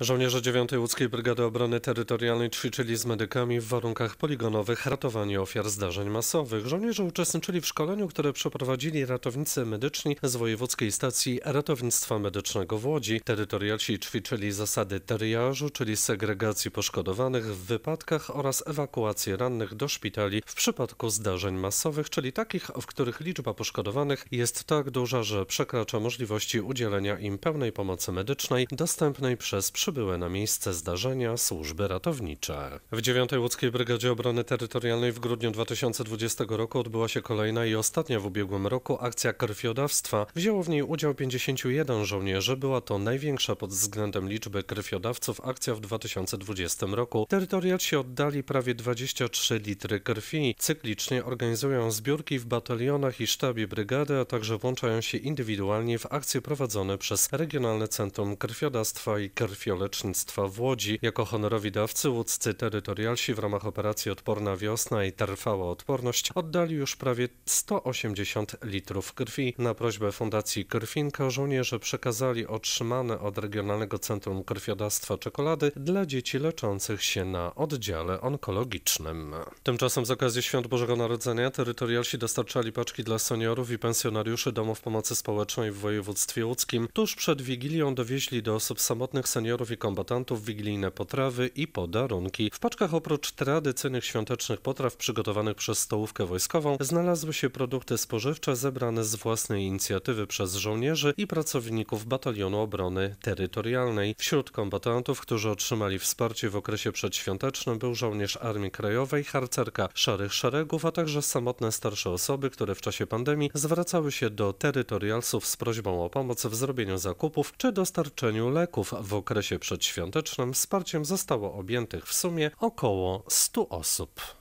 Żołnierze 9 Łódzkiej Brygady Obrony Terytorialnej ćwiczyli z medykami w warunkach poligonowych ratowanie ofiar zdarzeń masowych. Żołnierze uczestniczyli w szkoleniu, które przeprowadzili ratownicy medyczni z Wojewódzkiej Stacji Ratownictwa Medycznego w Łodzi. Terytorialsi ćwiczyli zasady teriażu, czyli segregacji poszkodowanych w wypadkach oraz ewakuacji rannych do szpitali w przypadku zdarzeń masowych, czyli takich, w których liczba poszkodowanych jest tak duża, że przekracza możliwości udzielenia im pełnej pomocy medycznej dostępnej przez przybyły na miejsce zdarzenia służby ratownicze. W 9 Łódzkiej Brygadzie Obrony Terytorialnej w grudniu 2020 roku odbyła się kolejna i ostatnia w ubiegłym roku akcja krwiodawstwa. Wzięło w niej udział 51 żołnierzy. Była to największa pod względem liczby krwiodawców akcja w 2020 roku. Terytorialci oddali prawie 23 litry krwi. Cyklicznie organizują zbiórki w batalionach i sztabie brygady, a także włączają się indywidualnie w akcje prowadzone przez Regionalne Centrum Krwiodawstwa i Krwiodawstwa lecznictwa w Łodzi. Jako honorowi dawcy łódzcy terytorialsi w ramach operacji Odporna Wiosna i Trwała Odporność oddali już prawie 180 litrów krwi. Na prośbę Fundacji Krwinka żołnierze przekazali otrzymane od Regionalnego Centrum Krwiodawstwa czekolady dla dzieci leczących się na oddziale onkologicznym. Tymczasem z okazji Świąt Bożego Narodzenia terytorialsi dostarczali paczki dla seniorów i pensjonariuszy domów pomocy społecznej w województwie łódzkim. Tuż przed Wigilią dowieźli do osób samotnych seniorów żołnierzów i kombatantów, wigilijne potrawy i podarunki. W paczkach oprócz tradycyjnych świątecznych potraw przygotowanych przez stołówkę wojskową znalazły się produkty spożywcze zebrane z własnej inicjatywy przez żołnierzy i pracowników Batalionu Obrony Terytorialnej. Wśród kombatantów, którzy otrzymali wsparcie w okresie przedświątecznym był żołnierz Armii Krajowej, harcerka Szarych Szeregów, a także samotne starsze osoby, które w czasie pandemii zwracały się do terytorialsów z prośbą o pomoc w zrobieniu zakupów czy dostarczeniu leków w okresie okresie przedświątecznym wsparciem zostało objętych w sumie około 100 osób.